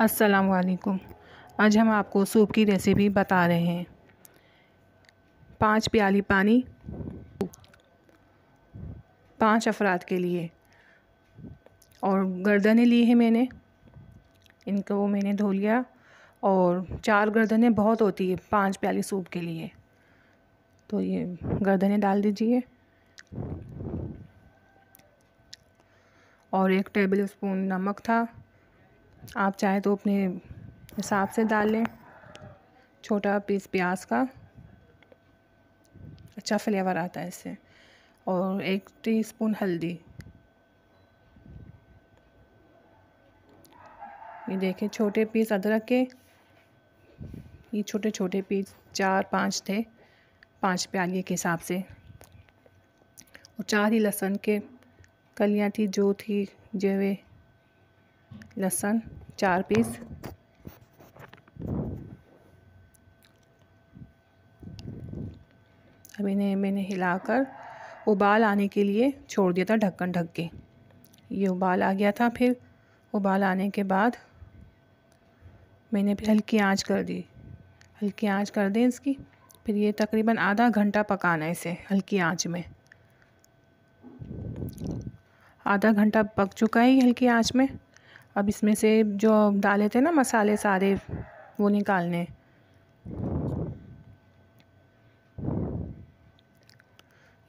असलकुम आज हम आपको सूप की रेसिपी बता रहे हैं पाँच प्याली पानी पाँच अफराद के लिए और गर्दने ली हैं मैंने इनको मैंने धो लिया और चार गर्दने बहुत होती है पाँच प्याली सूप के लिए तो ये गर्दने डाल दीजिए और एक टेबल स्पून नमक था आप चाहे तो अपने हिसाब से डाल लें छोटा पीस प्याज का अच्छा फ्लेवर आता है इससे और एक टीस्पून हल्दी ये देखें छोटे पीस अदरक के ये छोटे छोटे पीस चार पाँच थे पाँच प्याली के हिसाब से और चार ही लहसुन के कलियाँ थी जो थी जे लहसुन चार पीस अभी ने मैंने हिलाकर उबाल आने के लिए छोड़ दिया था ढक्कन ढक के ये उबाल आ गया था फिर उबाल आने के बाद मैंने फिर हल्की आंच कर दी हल्की आंच कर दें इसकी फिर ये तकरीबन आधा घंटा पकाना है इसे हल्की आंच में आधा घंटा पक चुका है हल्की आंच में अब इसमें से जो डाले थे ना मसाले सारे वो निकालने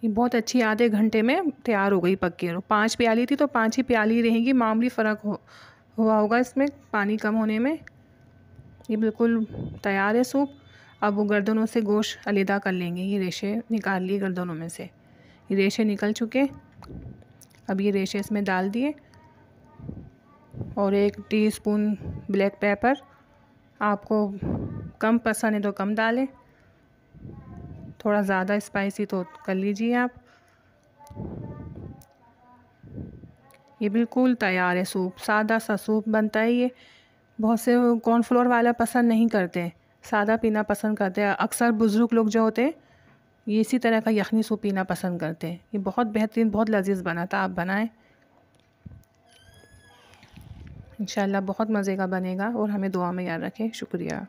ये बहुत अच्छी आधे घंटे में तैयार हो गई पक्की और पाँच प्याली थी तो पाँच ही प्याली रहेगी मामूली फ़र्क हो हुआ होगा इसमें पानी कम होने में ये बिल्कुल तैयार है सूप अब वो गर्दनों से गोश अलीदा कर लेंगे ये रेशे निकाल लिए गर्दनों में से ये रेशे निकल चुके अब ये रेशे इसमें डाल दिए और एक टीस्पून ब्लैक पेपर आपको कम पसंद है तो कम डालें थोड़ा ज़्यादा स्पाइसी तो कर लीजिए आप ये बिल्कुल तैयार है सूप सादा सा सूप बनता है ये बहुत से कॉर्नफ्लोर वाला पसंद नहीं करते सादा पीना पसंद करते हैं अक्सर बुज़ुर्ग लोग जो होते हैं ये इसी तरह का यखनी सूप पीना पसंद करते हैं ये बहुत बेहतरीन बहुत लजीज बना था आप बनाएं इंशाल्लाह बहुत मज़े का बनेगा और हमें दुआ में याद रखें शुक्रिया